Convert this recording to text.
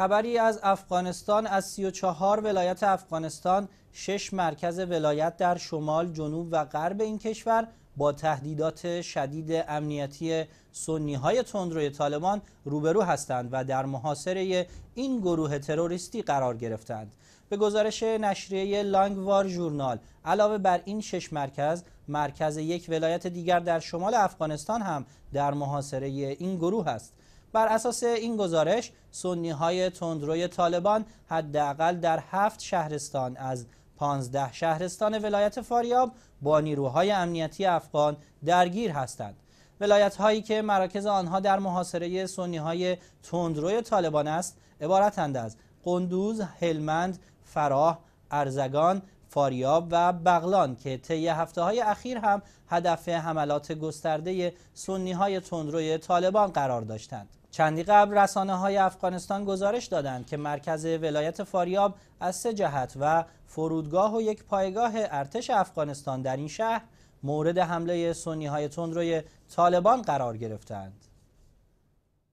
خبری از افغانستان از 34 ولایت افغانستان شش مرکز ولایت در شمال جنوب و غرب این کشور با تهدیدات شدید امنیتی سنی های تندروی طالبان روبرو هستند و در محاصره این گروه تروریستی قرار گرفتند به گزارش نشریه لانگوار ژورنال علاوه بر این شش مرکز مرکز یک ولایت دیگر در شمال افغانستان هم در محاصره این گروه است بر اساس این گزارش سنی های تندروی طالبان حداقل در هفت شهرستان از 15 شهرستان ولایت فاریاب با نیروهای امنیتی افغان درگیر هستند ولایت هایی که مراکز آنها در محاصره سنی های تندروی طالبان است عبارتند از قندوز، هلمند، فراه، ارزگان، فاریاب و بغلان که طی هفته های اخیر هم هدف حملات گسترده سنی های تندروی طالبان قرار داشتند. چندی قبل رسانه های افغانستان گزارش دادند که مرکز ولایت فاریاب از سه جهت و فرودگاه و یک پایگاه ارتش افغانستان در این شهر مورد حمله سنی های تندروی طالبان قرار گرفتند.